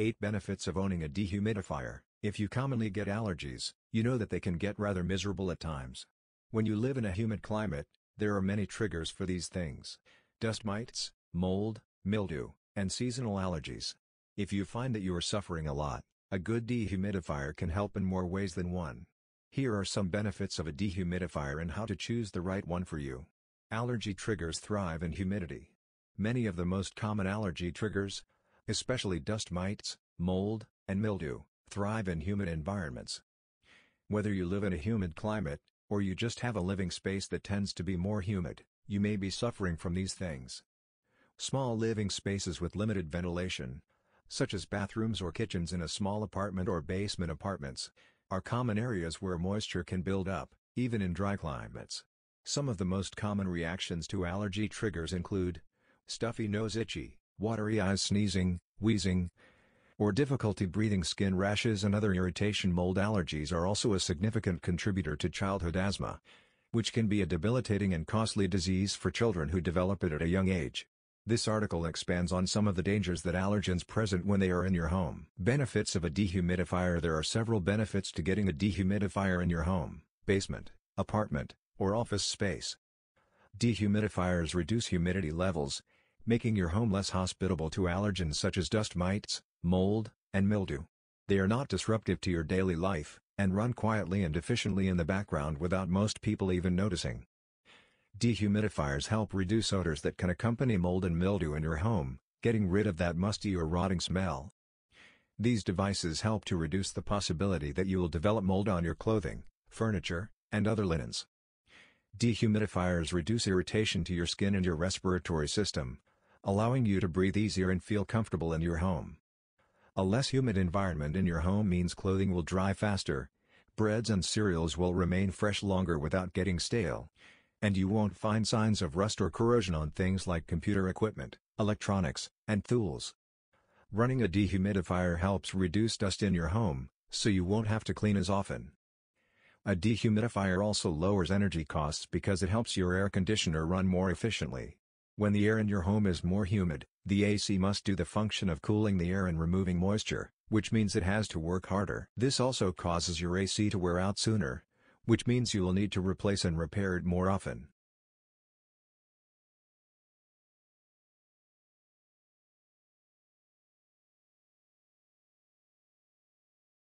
8 Benefits of owning a dehumidifier If you commonly get allergies, you know that they can get rather miserable at times. When you live in a humid climate, there are many triggers for these things. Dust mites, mold, mildew, and seasonal allergies. If you find that you are suffering a lot, a good dehumidifier can help in more ways than one. Here are some benefits of a dehumidifier and how to choose the right one for you. Allergy triggers thrive in humidity. Many of the most common allergy triggers especially dust mites, mold, and mildew, thrive in humid environments. Whether you live in a humid climate, or you just have a living space that tends to be more humid, you may be suffering from these things. Small living spaces with limited ventilation, such as bathrooms or kitchens in a small apartment or basement apartments, are common areas where moisture can build up, even in dry climates. Some of the most common reactions to allergy triggers include stuffy nose itchy, watery eyes sneezing, wheezing, or difficulty breathing skin rashes and other irritation mold allergies are also a significant contributor to childhood asthma, which can be a debilitating and costly disease for children who develop it at a young age. This article expands on some of the dangers that allergens present when they are in your home. Benefits of a dehumidifier There are several benefits to getting a dehumidifier in your home, basement, apartment, or office space. Dehumidifiers reduce humidity levels, making your home less hospitable to allergens such as dust mites, mold, and mildew. They are not disruptive to your daily life, and run quietly and efficiently in the background without most people even noticing. Dehumidifiers help reduce odors that can accompany mold and mildew in your home, getting rid of that musty or rotting smell. These devices help to reduce the possibility that you will develop mold on your clothing, furniture, and other linens. Dehumidifiers reduce irritation to your skin and your respiratory system, allowing you to breathe easier and feel comfortable in your home. A less humid environment in your home means clothing will dry faster, breads and cereals will remain fresh longer without getting stale, and you won't find signs of rust or corrosion on things like computer equipment, electronics, and tools. Running a dehumidifier helps reduce dust in your home, so you won't have to clean as often. A dehumidifier also lowers energy costs because it helps your air conditioner run more efficiently. When the air in your home is more humid, the AC must do the function of cooling the air and removing moisture, which means it has to work harder. This also causes your AC to wear out sooner, which means you will need to replace and repair it more often.